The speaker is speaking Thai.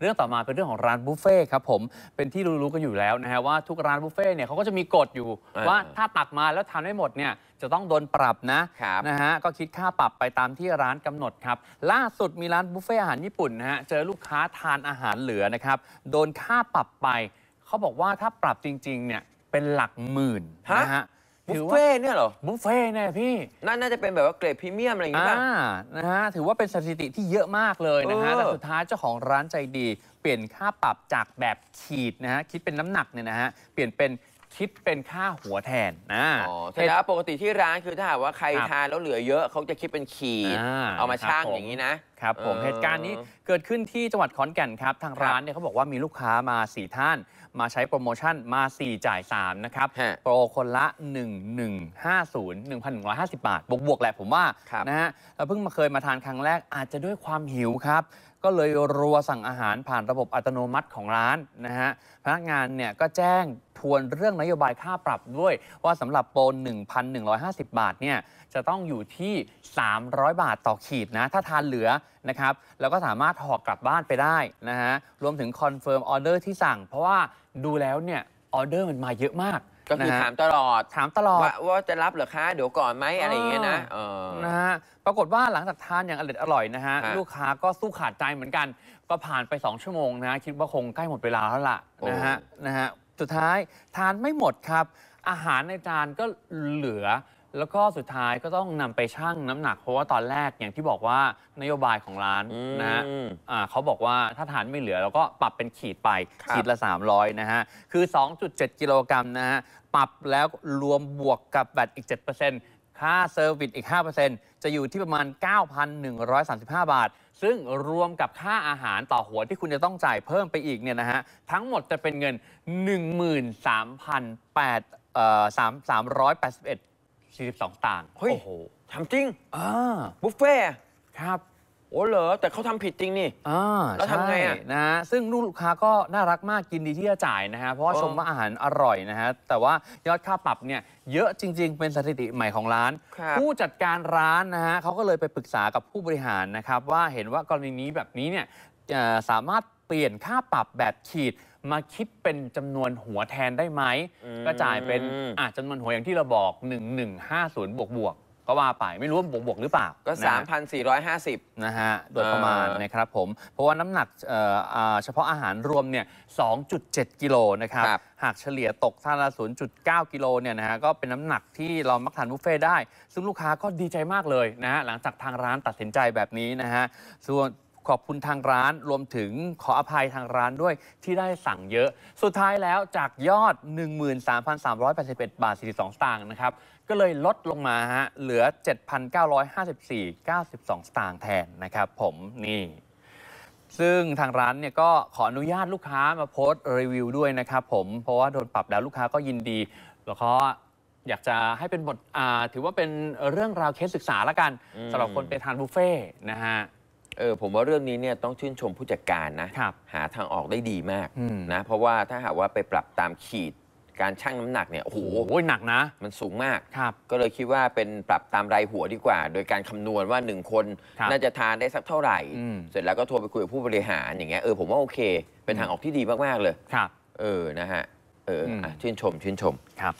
เรื่องต่อมาเป็นเรื่องของร้านบุฟเฟ่ครับผมเป็นที่รู้ๆกันอยู่แล้วนะฮะว่าทุกร้านบุฟเฟ่เนี่ยเขาก็จะมีกฎอยู่ว่าถ้าตักมาแล้วทานไม่หมดเนี่ยจะต้องโดนปรับนะบนะฮะก็คิดค่าปรับไปตามที่ร้านกำหนดครับล่าสุดมีร้านบุฟเฟ่อาหารญี่ปุ่นนะฮะเจอลูกค้าทานอาหารเหลือนะครับ โดนค่าปรับไปเขาบอกว่าถ้าปรับจริงๆเนี่ยเป็นหลักหมื่นนะฮะบุฟเฟ่เนี่ยหรอบุฟเฟ่เนี่ยพี่น่าน่าจะเป็นแบบว่าเกรดพรีเมียมอะไรอย่างเงี้ยอ่านะฮะ ถือว่าเป็นสถิติที่เยอะมากเลยนะฮะแต่สุดท้ายเจ้าของร้านใจดี เปลี่ยนค่าปรับจากแบบขีดนะฮะ คิดเป็นน้ำหนักเนี่ยนะฮะ เปลี่ยนเป็นคิดเป็นค่าหัวแทนนะอ๋อแสดว่ปกติที่ร้านคือถ้าหากว่าใครทานแล้วเหลือเยอะเขาจะคิดเป็นขีด เอามาช่างอย่างนี้นะ ครับ ผมเหตุการณ์นี้เกิดขึ้นที่จังหวัดขอนแก่นครับ ทางร้านเนี่ยเขาบอกว่ามีลูกค้ามา 4 ท่าน มาใช้โปรโมชั่นมา 4 จ่าย 3 นะครับ โปรคนละ 1150 1150บาทบวก ๆ แหละผมว่านะฮะเราเพิ่งมาเคยมาทานครั้งแรก อาจจะด้วยความหิวครับ ก็เลยรัวสั่งอาหารผ่านระบบอัตโนมัติของร้านนะฮะพนักงานเนี่ยก็แจ้งทวนเรื่องนโยบายค่าปรับด้วยว่าสำหรับโปร1,150 บาทเนี่ยจะต้องอยู่ที่ 300 บาทต่อขีดนะถ้าทานเหลือนะครับแล้วก็สามารถห่อกลับบ้านไปได้นะฮะรวมถึงคอนเฟิร์มออเดอร์ที่สั่ง เพราะว่าดูแล้วเนี่ยออเดอร์มันมาเยอะมาก ก็คือถามตลอดถามตลอด ว่าจะรับหรือคะเดี๋ยวก่อนไหมอะไรอย่างเงี้ยนะนะฮะปรากฏว่าหลังจากทานอย่างอร่อยอร่อยนะฮะลูกค้าก็สู้ขาดใจเหมือนกันก็ผ่านไป 2 ชั่วโมงนะคิดว่าคงใกล้หมดเวลาแล้วล่ะนะฮะนะฮะสุดท้ายทานไม่หมดครับ อาหารในจานก็เหลือแล้วก็สุดท้ายก็ต้องนำไปชั่งน้ำหนักเพราะว่าตอนแรกอย่างที่บอกว่านโยบายของร้านนะฮะอ่าเขาบอกว่าถ้าทานไม่เหลือ เราก็ปรับเป็นขีดไปขีดละ 300 นะฮะ คือ 2.7 กิโลกรัมนะฮะ ปรับแล้วรวมบวกกับแบตอีก7%นค่าเซอร์วิสอีก 5%จะอยู่ที่ประมาณ 9,135 บาท ซึ่งรวมกับค่าอาหารต่อหัวที่คุณจะต้องจ่ายเพิ่มไปอีกเนี่ยนะฮะ ทั้งหมดจะเป็นเงิน 13,800เอ่อ3 381 42 ต่างโอ้โหทำจริงอ่าบุฟเฟ่ต์ครับโอ้เหรอแต่เขาทำผิดจริง นี่อ่าแล้วทำไงอ่ะนะซึ่งลูกค้าก็น่ารักมากกินดีที่จะจ่ายนะฮะเพราะว่าชมว่าอาหารอร่อยนะฮะแต่ว่ายอดค่าปรับเนี่ยเยอะจริงๆ เป็นสถิติใหม่ของร้าน ผู้จัดการร้านนะฮะเขาก็เลยไปปรึกษากับผู้บริหารนะครับว่าเห็นว่ากรณีนี้แบบนี้เนี่ยสามารถเปลี่ยนค่าปรับแบบขีดมาคิดเป็นจำนวนหัวแทนได้ไหมก็จ่ายเป็นอ่ะจำนวนหัวอย่างที่เราบอก1150บวกบวกก็ว่าไป ไม่รู้ว่าบวกบวกหรือเปล่า ก็น3,450นะฮะ โดยประมาณนะครับผม เพราะว่าน้ำหนักเเฉพาะอาหารรวมเนี่ย2.7กิโลนะครับรบหากเฉลี่ยตกท่านละ0.9กิโลเนี่ยนะฮะก็เป็นน้ำหนักที่เรามักทานบุฟเฟ่ได้ ซึ่งลูกค้าก็ดีใจมากเลยนะฮะหลังจากทางร้านตัดสินใจแบบนี้นะฮะส่วนขอบคุณทางร้านรวมถึงขออภัยทางร้านด้วยที่ได้สั่งเยอะ สุดท้ายแล้วจากยอด 13,381 บาท 42 สตางค์นะครับ ก็เลยลดลงมาฮะ เหลือ 7,954 92 สตางค์แทนนะครับผมนี่ ซึ่งทางร้านเนี่ยก็ขออนุญาตลูกค้ามาโพสต์รีวิวด้วยนะครับผมเพราะว่าโดนปรับแล้วลูกค้าก็ยินดี แล้วก็อยากจะให้เป็นบทถือว่าเป็นเรื่องราวเคสศึกษาละกันสำหรับคนไปทานบุฟเฟ่นะฮะเออผมว่าเรื่องนี้เนี่ยต้องชื่นชมผู้จัดการนะหาทางออกได้ดีมากนะ เพราะว่าถ้าหากว่าไปปรับตามขีดการชั่งน้ำหนักเนี่ยโอ้โหหนักนะ มันสูงมากก็เลยคิดว่าเป็นปรับตามรายหัวดีกว่า โดยการคำนวณว่า1คน น่าจะทานได้สักเท่าไหร่ เสร็จแล้วก็โทรไปคุยกับผู้บริหารอย่างเงี้ยเออผมว่าโอเค เป็นทางออกที่ดีมากๆเลยครับ เออนะฮะเออชื่นชมชื่นชมครับ